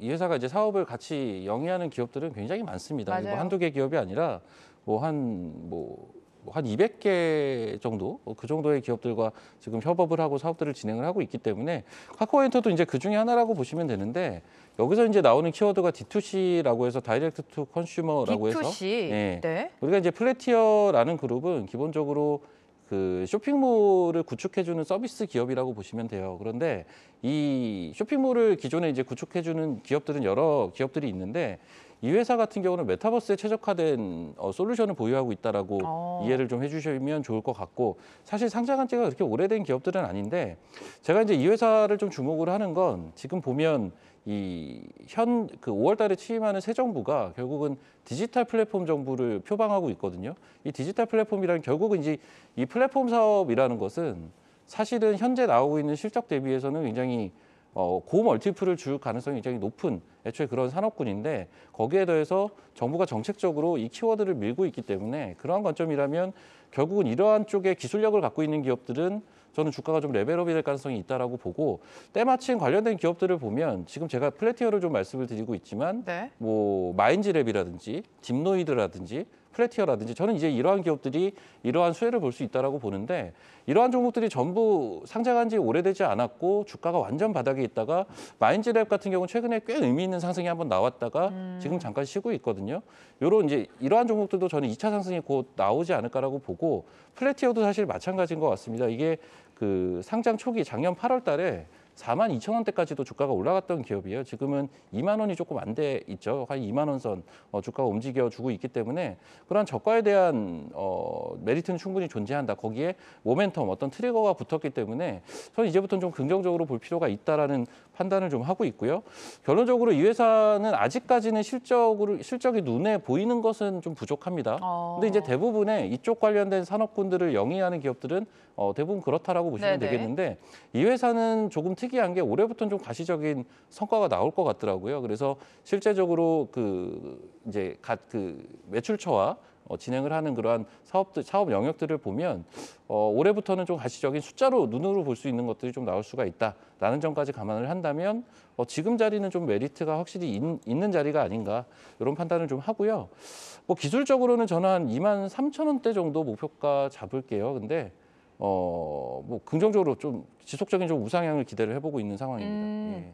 이 회사가 이제 사업을 같이 영위하는 기업들은 굉장히 많습니다. 뭐 맞아요. 뭐 한두 개 기업이 아니라 뭐 한뭐 뭐, 한 200개 뭐, 뭐 정도 어, 그 정도의 기업들과 지금 협업을 하고 사업들을 진행을 하고 있기 때문에 카카오엔터도 이제 그 중에 하나라고 보시면 되는데 여기서 이제 나오는 키워드가 D2C라고 해서 다이렉트 투 컨슈머라고 D2C. 해서 네. 네. 우리가 이제 플래티어라는 그룹은 기본적으로 그 쇼핑몰을 구축해주는 서비스 기업이라고 보시면 돼요. 그런데 이 쇼핑몰을 기존에 이제 구축해주는 기업들은 여러 기업들이 있는데 이 회사 같은 경우는 메타버스에 최적화된 어, 솔루션을 보유하고 있다라고 어. 이해를 좀 해주시면 좋을 것 같고 사실 상장한 지가 그렇게 오래된 기업들은 아닌데 제가 이제 이 회사를 좀 주목을 하는 건 지금 보면 이 현 그 5월달에 취임하는 새 정부가 결국은 디지털 플랫폼 정부를 표방하고 있거든요. 이 디지털 플랫폼이란 결국은 이제 이 플랫폼 사업이라는 것은 사실은 현재 나오고 있는 실적 대비해서는 굉장히 어, 고멀티플을 줄 가능성이 굉장히 높은 애초에 그런 산업군인데 거기에 더해서 정부가 정책적으로 이 키워드를 밀고 있기 때문에 그러한 관점이라면 결국은 이러한 쪽에 기술력을 갖고 있는 기업들은 저는 주가가 좀 레벨업이 될 가능성이 있다라고 보고 때마침 관련된 기업들을 보면 지금 제가 플래티어를 좀 말씀을 드리고 있지만 네. 뭐 마인지랩이라든지 딥노이드라든지 플래티어라든지 저는 이제 이러한 기업들이 이러한 수혜를 볼 수 있다라고 보는데 이러한 종목들이 전부 상장한 지 오래되지 않았고 주가가 완전 바닥에 있다가 마인즈랩 같은 경우는 최근에 꽤 의미 있는 상승이 한번 나왔다가 음. 지금 잠깐 쉬고 있거든요. 요런 이제 이러한 종목들도 저는 2차 상승이 곧 나오지 않을까라고 보고 플래티어도 사실 마찬가지인 것 같습니다. 이게 그 상장 초기 작년 8월 달에 4만 2천 원대까지도 주가가 올라갔던 기업이에요. 지금은 2만 원이 조금 안 돼 있죠. 한 2만 원선 어, 주가가 움직여주고 있기 때문에 그러한 저가에 대한 어, 메리트는 충분히 존재한다. 거기에 모멘텀, 어떤 트리거가 붙었기 때문에 저는 이제부터는 좀 긍정적으로 볼 필요가 있다라는 판단을 좀 하고 있고요. 결론적으로 이 회사는 아직까지는 실적으로 실적이 눈에 보이는 것은 좀 부족합니다. 어. 근데 이제 대부분의 이쪽 관련된 산업군들을 영위하는 기업들은 어, 대부분 그렇다라고 보시면 네네. 되겠는데 이 회사는 조금 특이한 게 올해부터는 좀 가시적인 성과가 나올 것 같더라고요. 그래서 실제적으로 그 이제 갓그 매출처와 어, 진행을 하는 그러한 사업들, 사업 영역들을 보면 어, 올해부터는 좀 가시적인 숫자로 눈으로 볼 수 있는 것들이 좀 나올 수가 있다라는 점까지 감안을 한다면 어, 지금 자리는 좀 메리트가 확실히 있, 있는 자리가 아닌가 이런 판단을 좀 하고요. 뭐 기술적으로는 저는 한 2만 3천 원대 정도 목표가 잡을게요. 근데 어, 뭐 긍정적으로 좀 지속적인 좀 우상향을 기대를 해보고 있는 상황입니다. 음. 예.